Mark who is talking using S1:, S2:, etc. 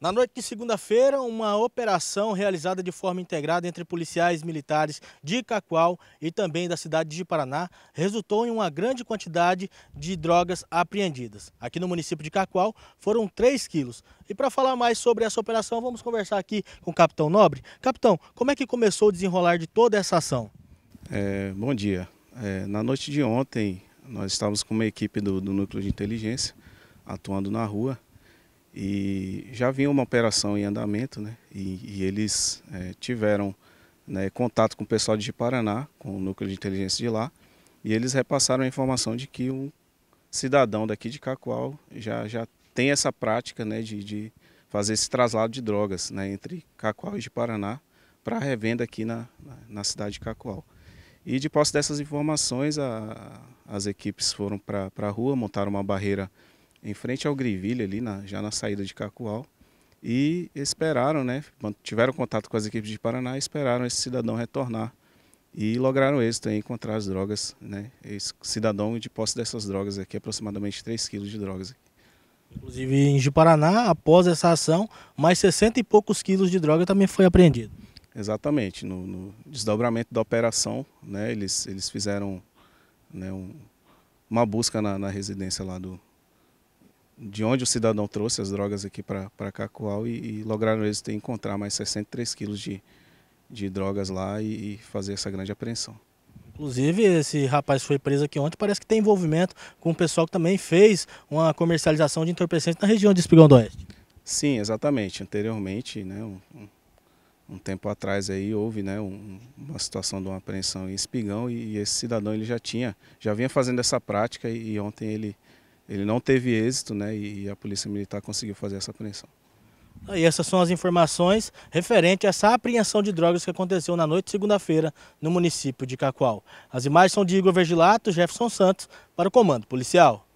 S1: Na noite de segunda-feira, uma operação realizada de forma integrada entre policiais militares de Cacoal e também da cidade de Paraná resultou em uma grande quantidade de drogas apreendidas. Aqui no município de Cacoal foram 3 quilos. E para falar mais sobre essa operação, vamos conversar aqui com o capitão Nobre. Capitão, como é que começou o desenrolar de toda essa ação?
S2: É, bom dia. É, na noite de ontem, nós estávamos com uma equipe do, do Núcleo de Inteligência atuando na rua e já vinha uma operação em andamento, né? E, e eles é, tiveram né, contato com o pessoal de Paraná, com o núcleo de inteligência de lá, e eles repassaram a informação de que um cidadão daqui de Cacoal já, já tem essa prática né, de, de fazer esse traslado de drogas né, entre Cacoal e de Paraná para revenda aqui na, na cidade de Cacoal. E de posse dessas informações, a, as equipes foram para a rua, montaram uma barreira em frente ao Grivilha, ali na, já na saída de Cacoal, e esperaram, né, tiveram contato com as equipes de Paraná e esperaram esse cidadão retornar e lograram êxito em encontrar as drogas, né, esse cidadão de posse dessas drogas aqui, aproximadamente 3 quilos de drogas.
S1: Inclusive em de Paraná, após essa ação, mais 60 e poucos quilos de droga também foi apreendido.
S2: Exatamente, no, no desdobramento da operação, né, eles, eles fizeram né, um, uma busca na, na residência lá do, de onde o cidadão trouxe as drogas aqui para Cacoal e, e lograram eles ter, encontrar mais 63 quilos de, de drogas lá e, e, fazer essa grande apreensão.
S1: Inclusive, esse rapaz foi preso aqui ontem, parece que tem envolvimento com o pessoal que também fez uma comercialização de entorpecentes na região de Espigão do Oeste.
S2: Sim, exatamente. Anteriormente, né, um, um tempo atrás aí houve né, um, uma situação de uma apreensão em Espigão e, e, esse cidadão ele já tinha, já vinha fazendo essa prática e, e ontem ele ele não teve êxito, né? E a Polícia Militar conseguiu fazer essa apreensão.
S1: Ah, e essas são as informações referentes a essa apreensão de drogas que aconteceu na noite de segunda-feira no município de Cacoal. As imagens são de Igor Vergilato, Jefferson Santos, para o Comando Policial.